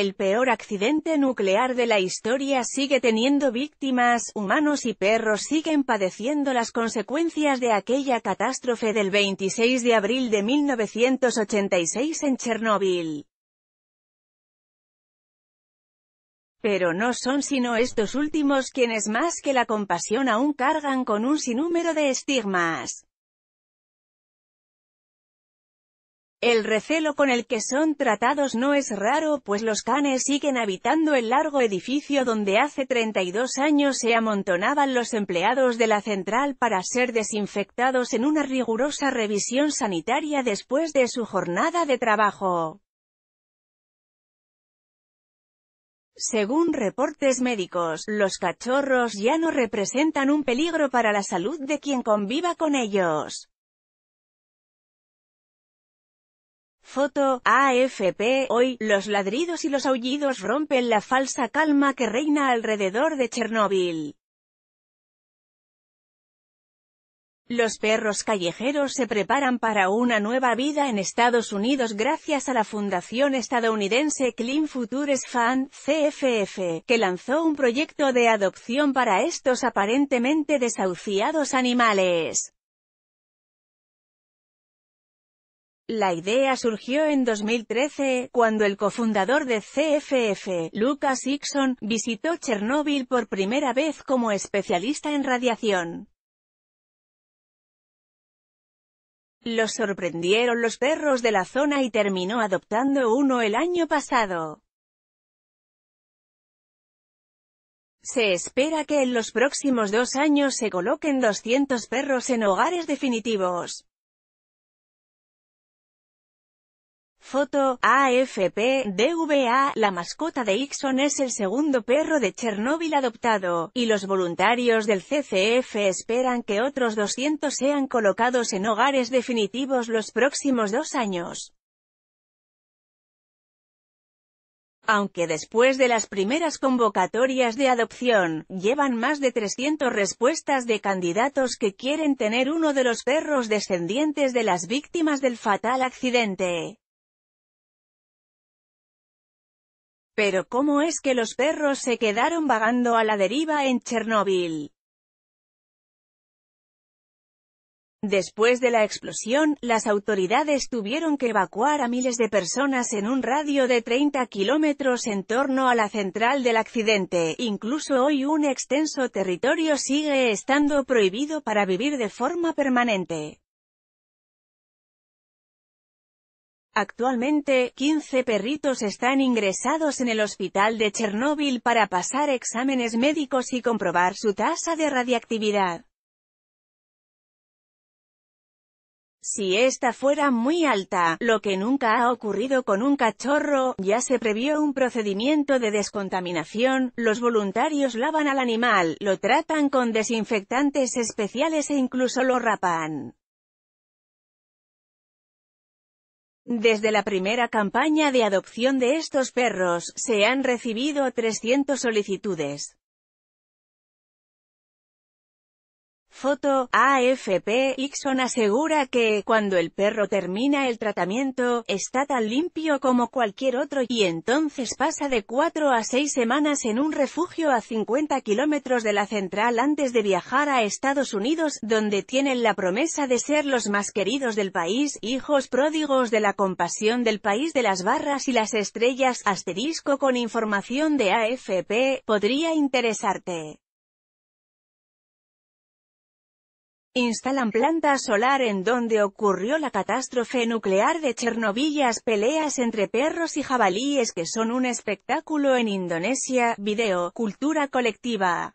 El peor accidente nuclear de la historia sigue teniendo víctimas, humanos y perros siguen padeciendo las consecuencias de aquella catástrofe del 26 de abril de 1986 en Chernóbil. Pero no son sino estos últimos quienes más que la compasión aún cargan con un sinnúmero de estigmas. El recelo con el que son tratados no es raro, pues los canes siguen habitando el largo edificio donde hace 32 años se amontonaban los empleados de la central para ser desinfectados en una rigurosa revisión sanitaria después de su jornada de trabajo. Según reportes médicos, los cachorros ya no representan un peligro para la salud de quien conviva con ellos. Foto, AFP, hoy, los ladridos y los aullidos rompen la falsa calma que reina alrededor de Chernóbil. Los perros callejeros se preparan para una nueva vida en Estados Unidos gracias a la fundación estadounidense Clean Futures Fan, CFF, que lanzó un proyecto de adopción para estos aparentemente desahuciados animales. La idea surgió en 2013, cuando el cofundador de CFF, Lucas Ixon, visitó Chernóbil por primera vez como especialista en radiación. Los sorprendieron los perros de la zona y terminó adoptando uno el año pasado. Se espera que en los próximos dos años se coloquen 200 perros en hogares definitivos. Foto, AFP, DVA, la mascota de Ixon es el segundo perro de Chernóbil adoptado, y los voluntarios del CCF esperan que otros 200 sean colocados en hogares definitivos los próximos dos años. aunque después de las primeras convocatorias de adopción, llevan más de 300 respuestas de candidatos que quieren tener uno de los perros descendientes de las víctimas del fatal accidente. Pero ¿cómo es que los perros se quedaron vagando a la deriva en Chernóbil? Después de la explosión, las autoridades tuvieron que evacuar a miles de personas en un radio de 30 kilómetros en torno a la central del accidente. Incluso hoy un extenso territorio sigue estando prohibido para vivir de forma permanente. Actualmente, 15 perritos están ingresados en el hospital de Chernóbil para pasar exámenes médicos y comprobar su tasa de radiactividad. Si esta fuera muy alta, lo que nunca ha ocurrido con un cachorro, ya se previó un procedimiento de descontaminación, los voluntarios lavan al animal, lo tratan con desinfectantes especiales e incluso lo rapan. Desde la primera campaña de adopción de estos perros, se han recibido 300 solicitudes. Foto, AFP, Ixon asegura que, cuando el perro termina el tratamiento, está tan limpio como cualquier otro y entonces pasa de cuatro a seis semanas en un refugio a 50 kilómetros de la central antes de viajar a Estados Unidos, donde tienen la promesa de ser los más queridos del país, hijos pródigos de la compasión del país de las barras y las estrellas, asterisco con información de AFP, podría interesarte. Instalan planta solar en donde ocurrió la catástrofe nuclear de Chernobyl. peleas entre perros y jabalíes que son un espectáculo en Indonesia. Video, cultura colectiva.